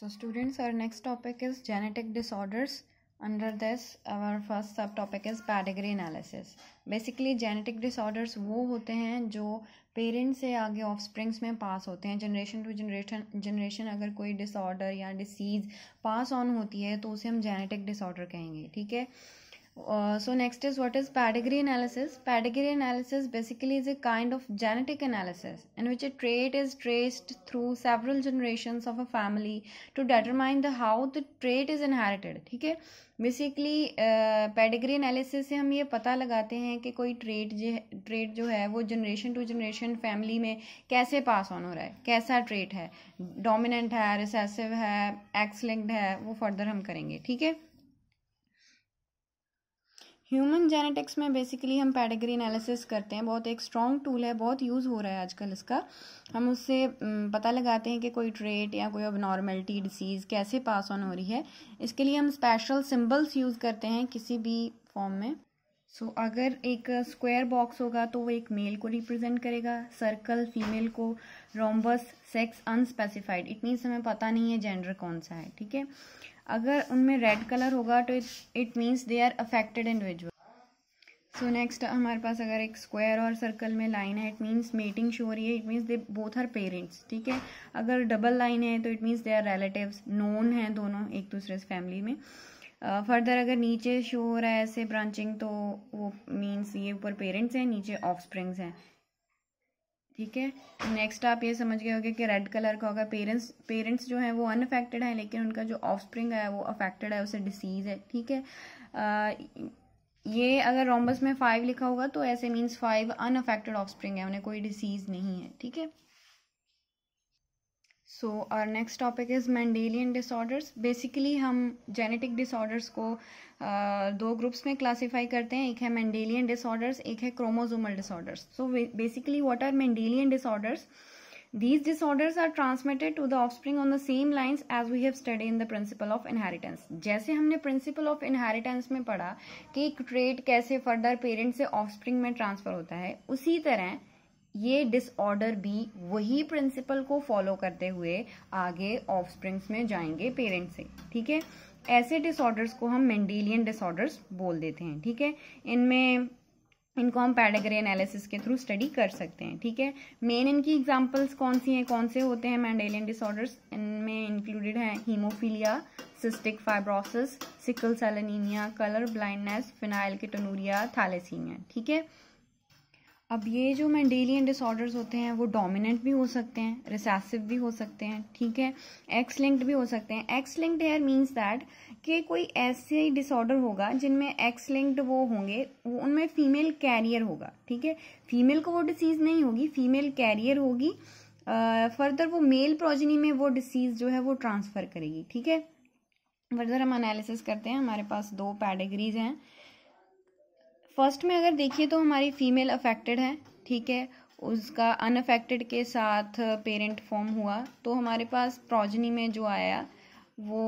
So students our next topic is genetic disorders. Under this our first सब topic is pedigree analysis. Basically genetic disorders वो होते हैं जो parents से आगे ऑफस्प्रिंग्स में पास होते हैं जनरेशन टू जनरेशन जनरेशन अगर कोई डिसऑर्डर या डिसीज़ पास ऑन होती है तो उसे हम जेनेटिक डिसऑर्डर कहेंगे ठीक है Uh, so next is what is pedigree analysis pedigree analysis basically is a kind of genetic analysis in which a trait is traced through several generations of a family to determine the how the trait is inherited ठीक है basically pedigree analysis से हम ये पता लगाते हैं कि कोई ट्रेड जो ट्रेड जो है वो जनरेशन टू जनरेशन फैमिली में कैसे पास ऑन हो रहा है कैसा ट्रेट है डोमिनेंट है रिसेसिव है एक्स लिंक्ड है वो फर्दर हम करेंगे ठीक है ह्यूमन जेनेटिक्स में बेसिकली हम पैडिग्री एनालिसिस करते हैं बहुत एक स्ट्रॉन्ग टूल है बहुत यूज़ हो रहा है आजकल इसका हम उससे पता लगाते हैं कि कोई ट्रेट या कोई अब नॉर्मेलिटी डिसीज़ कैसे पास ऑन हो रही है इसके लिए हम स्पेशल सिम्बल्स यूज़ करते हैं किसी भी फॉर्म में सो so, अगर एक स्क्वायर बॉक्स होगा तो वो एक मेल को रिप्रेजेंट करेगा सर्कल फीमेल को रोम्बस सेक्स अनस्पेसिफाइड इतनी समय पता नहीं है जेंडर कौन सा है ठीक है अगर उनमें रेड कलर होगा तो it means they are affected individual so next हमारे पास अगर एक स्क्वायर और सर्कल में लाइन है इट मीन्स मेटिंग शो हो रही है it means they both are parents ठीक है अगर डबल लाइन है तो it means they are relative known हैं दोनों एक दूसरे से फैमिली में फर्दर uh, अगर नीचे शो हो रहा है ऐसे ब्रांचिंग तो वो मीन्स ये ऊपर पेरेंट्स हैं नीचे ऑफ हैं ठीक है नेक्स्ट आप ये समझ गए होगे कि रेड कलर का होगा पेरेंट्स पेरेंट्स जो हैं वो अनफेक्टेड हैं लेकिन उनका जो ऑफस्प्रिंग है वो अफेक्टेड है उसे डिसीज है ठीक है ये अगर रोम्बस में फाइव लिखा होगा तो ऐसे मीन्स फाइव अनअफेक्टेड ऑफस्प्रिंग है उन्हें कोई डिसीज नहीं है ठीक है सो और next topic is Mendelian disorders basically हम जेनेटिक डिसऑर्डर्स को uh, दो ग्रुप्स में क्लासीफाई करते हैं एक है मैंडेलियन डिसऑर्डर्स एक है chromosomal disorders so basically what are Mendelian disorders these disorders are transmitted to the offspring on the same lines as we have study in the principle of inheritance जैसे हमने principal of inheritance में पढ़ा कि एक trait कैसे further parents से offspring में transfer होता है उसी तरह है, ये डिसऑर्डर भी वही प्रिंसिपल को फॉलो करते हुए आगे ऑफस्प्रिंग्स में जाएंगे पेरेंट्स से ठीक है ऐसे डिसऑर्डर्स को हम मेंडेलियन डिसऑर्डर्स बोल देते हैं ठीक है इनमें इनको हम पैडेगरी एनालिसिस के थ्रू स्टडी कर सकते हैं ठीक है मेन इनकी एग्जांपल्स कौन सी हैं कौन से होते हैं मैंडेलियन डिसऑर्डर्स इनमें इंक्लूडेड हैं haemophilia cystic fibrosis sickle cell anaemia colour blindness phenylketonuria thalassaemia ठीक है अब ये जो मैंडेलियन डिसऑर्डर्स होते हैं वो डोमिनेंट भी हो सकते हैं रिसेसिव भी हो सकते हैं ठीक है एक्स लिंक्ड भी हो सकते हैं X linked here means that कि कोई ऐसे डिसऑर्डर होगा जिनमें एक्स लिंक्ड वो होंगे वो उनमें फीमेल कैरियर होगा ठीक है फीमेल को वो डिसीज नहीं होगी फीमेल कैरियर होगी फर्दर वो मेल प्रोजनी में वो डिसीज जो है वो ट्रांसफर करेगी ठीक है फर्दर हम एनालिसिस करते हैं हमारे पास दो पैटेगरीज हैं फर्स्ट में अगर देखिए तो हमारी फीमेल अफेक्टेड है ठीक है उसका अनअफेक्टेड के साथ पेरेंट फॉर्म हुआ तो हमारे पास प्रोजनी में जो आया वो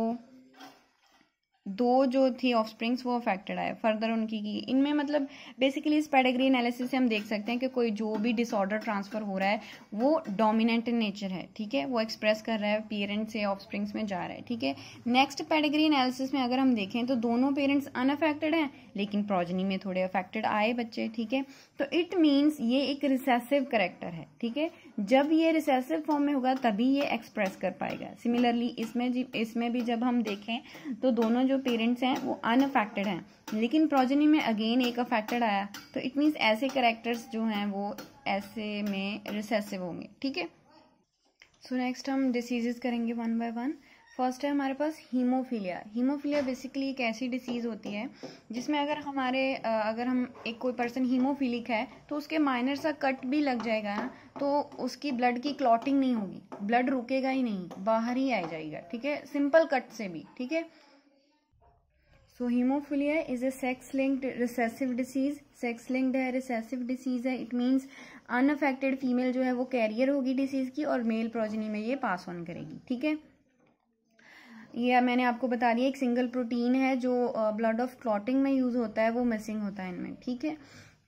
दो जो थी ऑफ स्प्रिंग्स वो अफेक्टेड आए फर्दर उनकी की इनमें मतलब बेसिकली इस पैटेगरी एनालिसिस से हम देख सकते हैं कि कोई जो भी डिसऑर्डर ट्रांसफ़र हो रहा है वो डोमिनेंट इन नेचर है ठीक है वो एक्सप्रेस कर रहा है पेरेंट्स से ऑफ स्प्रिंग्स में जा रहा है ठीक है नेक्स्ट पैटेगरी एनालिसिस में अगर हम देखें तो दोनों पेरेंट्स अनअफेक्टेड हैं लेकिन प्रोजनी में थोड़े अफेक्टेड आए बच्चे ठीक है तो इट मीन्स ये एक रिसेसिव करेक्टर है ठीक है जब ये रिसेसिव फॉर्म में होगा तभी ये एक्सप्रेस कर पाएगा सिमिलरली इसमें जी इसमें भी जब हम देखें तो दोनों जो पेरेंट्स हैं वो अनअफेक्टेड हैं लेकिन प्रोजनी में अगेन एक अफेक्टेड आया तो इट मीन्स ऐसे करेक्टर्स जो हैं वो ऐसे में रिसेसिव होंगे ठीक है सो नेक्स्ट हम डिसीजेस करेंगे वन बाय वन फर्स्ट है हमारे पास हीमोफीलिया हीमोफीलिया बेसिकली एक ऐसी डिसीज़ होती है जिसमें अगर हमारे अगर हम एक कोई पर्सन हीमोफिलिक है तो उसके माइनर सा कट भी लग जाएगा ना तो उसकी ब्लड की क्लॉटिंग नहीं होगी ब्लड रुकेगा ही नहीं बाहर ही आ जाएगा ठीक है सिंपल कट से भी ठीक है so haemophilia is a sex linked recessive disease sex linked है रिसेसिव डिसीज है इट मीन्स अनअफेक्टेड फीमेल जो है वो कैरियर होगी डिसीज की और मेल प्रोजनी में ये पास ऑन करेगी ठीक है ये मैंने आपको बता दिया एक सिंगल प्रोटीन है जो ब्लड ऑफ क्लॉटिंग में यूज़ होता है वो मिसिंग होता है इनमें ठीक है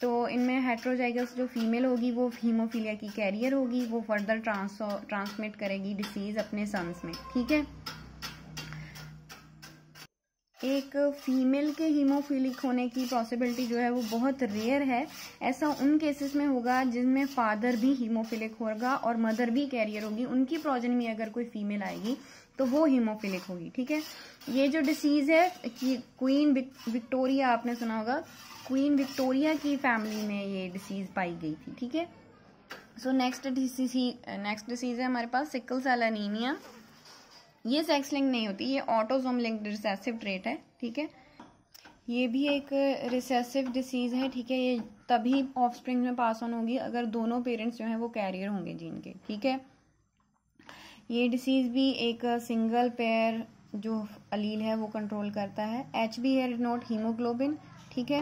तो इनमें हेट्रोजाइगस जो फीमेल होगी वो हीमोफीलिया की कैरियर होगी वो फर्दर ट्रांसमिट करेगी डिसीज अपने सन्स में ठीक है एक फीमेल के हीमोफिलिक होने की पॉसिबिलिटी जो है वो बहुत रेयर है ऐसा उन केसेस में होगा जिनमें फादर भी हीमोफीलिक होगा और मदर भी कैरियर होगी उनकी प्रोजनमी अगर कोई फीमेल आएगी तो वो हीमोफिलिक होगी ठीक है ये जो डिसीज है कि क्वीन विक्टोरिया आपने सुना होगा क्वीन विक्टोरिया की फैमिली में ये डिसीज पाई गई थी ठीक है so next disease next disease है हमारे पास सिकल सेल एनीमिया ये सेक्स लिंक नहीं होती ये ऑटोजोम लिंक रिसेसिव ट्रेट है ठीक है ये भी एक रिसेसिव डिसीज़ है ठीक है ये तभी ऑफ में पास ऑन होगी अगर दोनों पेरेंट्स जो हैं वो कैरियर होंगे जीन के ठीक है ये डिसीज़ भी एक सिंगल uh, पेयर जो अलील है वो कंट्रोल करता है H B are not haemoglobin ठीक है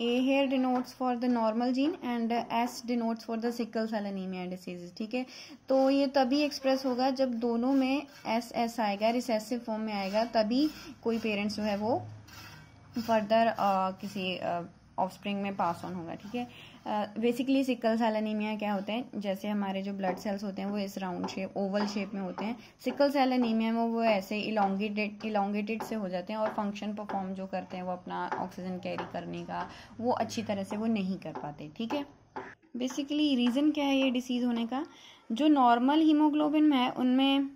A here denotes for the normal gene and S denotes for the sickle cell anaemia disease ठीक है तो ये तभी एक्सप्रेस होगा जब दोनों में एस एस आएगा रिसेसिव फॉर्म में आएगा तभी कोई पेरेंट्स जो है वो फर्दर uh, किसी ऑफ uh, स्प्रिंग में पास ऑन होगा ठीक है बेसिकली सिकल सेल एनीमिया क्या होते हैं जैसे हमारे जो ब्लड सेल्स होते हैं वो इस राउंड शेप ओवल शेप में होते हैं सिकल सेल एनीमिया में वो ऐसे इलोंगेटेड इलोंगेटेड से हो जाते हैं और फंक्शन परफॉर्म जो करते हैं वो अपना ऑक्सीजन कैरी करने का वो अच्छी तरह से वो नहीं कर पाते ठीक है बेसिकली रीज़न क्या है ये डिसीज़ होने का जो नॉर्मल हीमोग्लोबिन है उनमें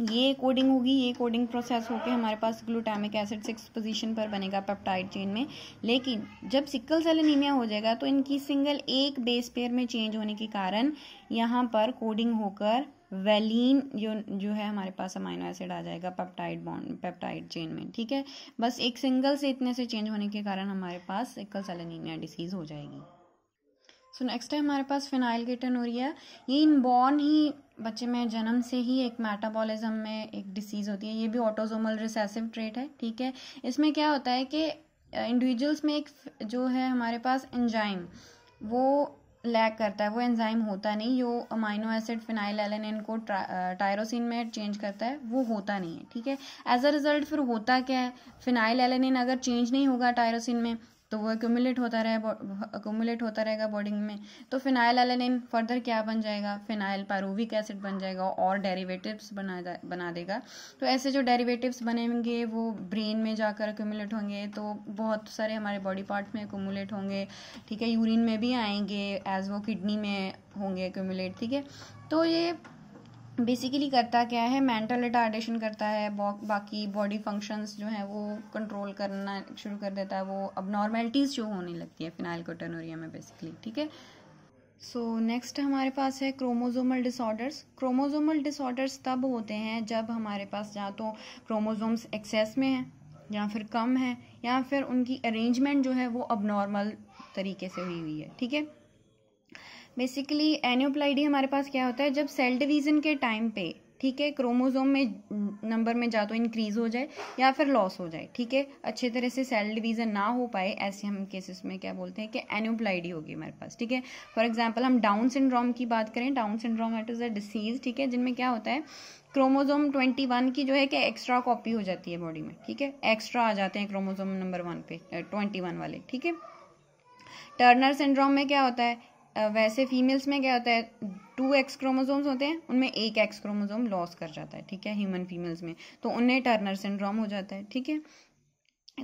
ये कोडिंग होगी ये कोडिंग प्रोसेस होकर हमारे पास ग्लूटामिक एसिड सिक्स पोजीशन पर बनेगा पेप्टाइड चेन में लेकिन जब सिकल सेल एनीमिया हो जाएगा तो इनकी सिंगल एक बेस पेयर में चेंज होने के कारण यहाँ पर कोडिंग होकर वेलिन जो जो है हमारे पास अमाइनो एसिड आ जाएगा पेप्टाइड बॉन्ड पेप्टाइड चेन में ठीक है बस एक सिंगल से इतने से चेंज होने के कारण हमारे पास सिकल सेल एनीमिया डिसीज हो जाएगी सो नेक्स्ट है हमारे पास फिनाइल है ये इनबॉर्न ही बच्चे में जन्म से ही एक मेटाबॉलिज्म में एक डिसीज़ होती है ये भी ऑटोजोमल रिसेसिव ट्रेट है ठीक है इसमें क्या होता है कि इंडिविजुअल्स में एक जो है हमारे पास एंजाइम वो लैक करता है वो एंजाइम होता नहीं जो अमाइनो एसिड फिनाइल एलेनिन को टायरोसिन में चेंज करता है वो होता नहीं है ठीक है एज अ रिजल्ट फिर होता क्या है फिनाइल एलेनिन अगर चेंज नहीं होगा टायरोसिन में तो वो एक्यूमुलेट होता रहे एक्यूमुलेट होता रहेगा बॉडी में तो फिनाइल एलेनिन फर्दर क्या बन जाएगा फिनाइल पैरूविक एसिड बन जाएगा और डेरिवेटिव्स बना बना देगा तो ऐसे जो डेरिवेटिव्स बनेंगे वो ब्रेन में जाकर एक्यूमुलेट होंगे तो बहुत सारे हमारे बॉडी पार्ट्स में एक्यूमुलेट होंगे ठीक है यूरिन में भी आएंगे एज वो किडनी में होंगे एक्यूमुलेट ठीक है तो ये बेसिकली करता क्या है मेंटल रिटार्डेशन करता है बाकी बॉडी फंक्शंस जो हैं वो कंट्रोल करना शुरू कर देता है वो अब नॉर्मेलिटीज़ जो होने लगती है फिनाइल कोटनोरिया में बेसिकली ठीक है सो so, नेक्स्ट हमारे पास है क्रोमोजोमल डिसऑर्डर्स क्रोमोजोमल डिसऑर्डर्स तब होते हैं जब हमारे पास या तो क्रोमोजोम्स एक्सेस में हैं या फिर कम है या फिर उनकी अरेंजमेंट जो है वो अब नॉर्मल तरीके से हुई हुई है ठीक है बेसिकली एनियोप्लाइडी हमारे पास क्या होता है जब सेल डिवीज़न के टाइम पे ठीक है क्रोमोजोम में नंबर में जा तो इंक्रीज हो जाए या फिर लॉस हो जाए ठीक है अच्छे तरह से सेल डिवीज़न ना हो पाए ऐसे हम केसेस में क्या बोलते हैं कि एनोप्लाइडी होगी हमारे पास ठीक है फॉर एग्जांपल हम डाउन सिंड्रोम की बात करें Down syndrome it is a disease ठीक है जिनमें क्या होता है क्रोमोजोम ट्वेंटी वन की जो है कि एक्स्ट्रा कॉपी हो जाती है बॉडी में ठीक है एक्स्ट्रा आ जाते हैं क्रोमोजोम नंबर वन पे ट्वेंटी uh, वन वाले ठीक है टर्नर सिंड्रोम में क्या होता है वैसे फीमेल्स में क्या होता है टू एक्स क्रोमोजोम्स होते हैं उनमें एक एक्स क्रोमोजोम लॉस कर जाता है ठीक है ह्यूमन फीमेल्स में तो उन्हें टर्नर सिंड्रोम हो जाता है ठीक है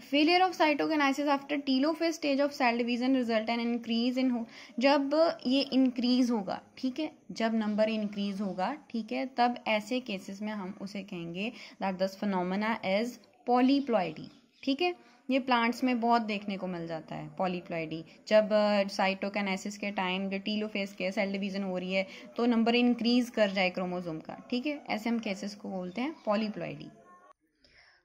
failure of cytokinesis after telophase stage of cell division result and increase in हो जब ये इंक्रीज होगा ठीक है जब नंबर इंक्रीज होगा ठीक है तब ऐसे केसेस में हम उसे कहेंगे दैट दस फिनोमिना इज पॉलीप्लॉयडी ठीक है ये प्लांट्स में बहुत देखने को मिल जाता है पॉलीप्लॉइडी जब साइटोकैनेसिस के टाइम जो टीलोफेस के सेल डिवीजन हो रही है तो नंबर इंक्रीज कर जाए क्रोमोजोम का ठीक है ऐसे हम केसेस को बोलते हैं पॉलीप्लॉइडी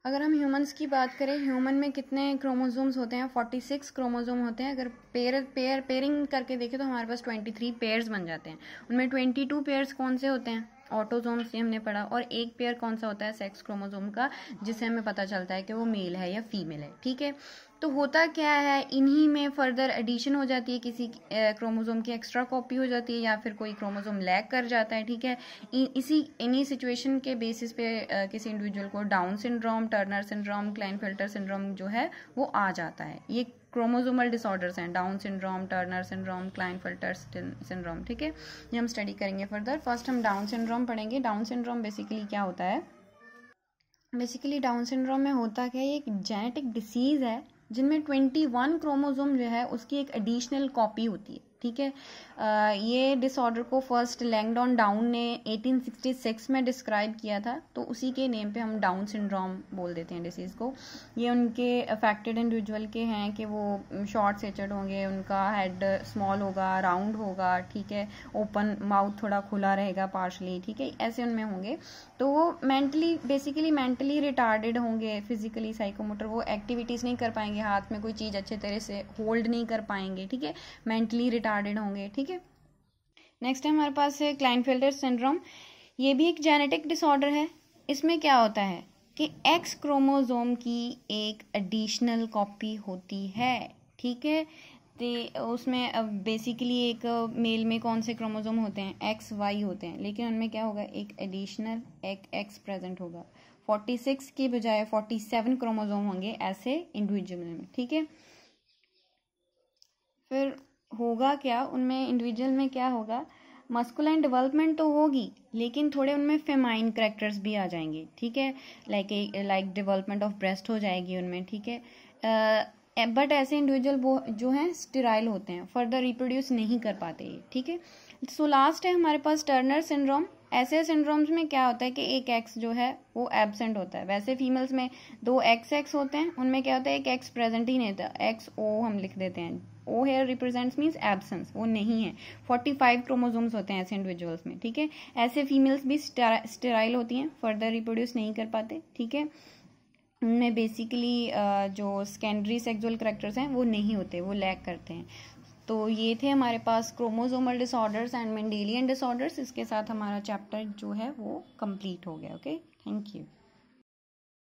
अगर हम ह्यूमंस की बात करें ह्यूमन में कितने क्रोमोजोम्स होते हैं फोर्टी सिक्स क्रोमोजोम होते हैं अगर पेयर पेयर पेयरिंग करके देखें तो हमारे पास ट्वेंटी थ्री पेयर्स बन जाते हैं उनमें ट्वेंटी टू पेयर्स कौन से होते हैं ऑटोजोम से हमने पढ़ा और एक पेयर कौन सा होता है सेक्स क्रोमोजोम का जिससे हमें पता चलता है कि वो मेल है या फीमेल है ठीक है तो होता क्या है इन्हीं में फर्दर एडिशन हो जाती है किसी क्रोमोजोम की एक्स्ट्रा कॉपी हो जाती है या फिर कोई क्रोमोजोम लैग कर जाता है ठीक है इसी इन्हीं सिचुएशन के बेसिस पे किसी इंडिविजुअल को Down syndrome Turner syndrome Klinefelter syndrome जो है वो आ जाता है ये क्रोमोजोमल डिसऑर्डर्स हैं Down syndrome Turner syndrome Klinefelter syndrome ठीक है ये हम स्टडी करेंगे फर्दर फर्स्ट हम डाउन सिंड्रोम पढ़ेंगे डाउन सिंड्रोम बेसिकली क्या होता है बेसिकली डाउन सिंड्रोम में होता क्या है एक जेनेटिक डिसीज़ है जिनमें ट्वेंटी वन क्रोमोजोम जो है उसकी एक एडिशनल कॉपी होती है ठीक है ये डिसऑर्डर को फर्स्ट लैंगडॉन डाउन ने 1866 में डिस्क्राइब किया था तो उसी के नेम पे हम डाउन सिंड्रोम बोल देते हैं डिसीज़ को ये उनके अफेक्टेड इंडिविजुअल के हैं कि वो शॉर्ट सेचर्ड होंगे उनका हेड स्मॉल होगा राउंड होगा ठीक है ओपन माउथ थोड़ा खुला रहेगा पार्शली ठीक है ऐसे उनमें होंगे तो वो मेंटली बेसिकली मेंटली रिटार्डेड होंगे फिजिकली साइकोमोटर वो एक्टिविटीज़ नहीं कर पाएंगे हाथ में कोई चीज़ अच्छे तरह से होल्ड नहीं कर पाएंगे ठीक है मेंटली रिटार्ड रिटार्डेड होंगे ठीक है नेक्स्ट है हमारे पास है क्लाइन फिल्टर सिंड्रोम ये भी एक जेनेटिक डिसऑर्डर है इसमें क्या होता है कि एक्स क्रोमोजोम की एक एडिशनल कॉपी होती है ठीक है तो उसमें बेसिकली एक मेल में कौन से क्रोमोजोम होते हैं एक्स वाई होते हैं लेकिन उनमें क्या होगा एक एडिशनल एक एक्स प्रेजेंट होगा 46 के बजाय 47 क्रोमोजोम होंगे ऐसे इंडिविजुअल में ठीक है फिर होगा क्या उनमें इंडिविजुअल में क्या होगा मस्कुलाइन डेवलपमेंट तो होगी लेकिन थोड़े उनमें फेमाइन करेक्टर्स भी आ जाएंगे ठीक है like like development of breast हो जाएगी उनमें ठीक है बट uh, eh, ऐसे इंडिविजुअल वो जो हैं स्टेराइल होते हैं फर्दर रिप्रोड्यूस नहीं कर पाते ये ठीक है सो लास्ट है हमारे पास टर्नर सिंड्रोम ऐसे सिंड्रोम्स में क्या होता है कि एक एक्स जो है वो एबसेंट होता है वैसे फीमेल्स में दो एक्स एक्स होते हैं उनमें क्या होता है एक एक्स प्रेजेंट ही नहीं होता एक्स ओ हम लिख देते हैं O here represents means absence वो नहीं है 45 क्रोमोजोम्स होते हैं ऐसे इंडिविजुअल्स में ठीक है ऐसे फीमेल्स भी स्टेराइल होती हैं फर्दर रिप्रोड्यूस नहीं कर पाते ठीक है उनमें बेसिकली जो सेकेंडरी सेक्सुअल करेक्टर्स हैं वो नहीं होते वो लैक करते हैं तो ये थे हमारे पास chromosomal disorders and Mendelian disorders इसके साथ हमारा चैप्टर जो है वो कंप्लीट हो गया ओके थैंक यू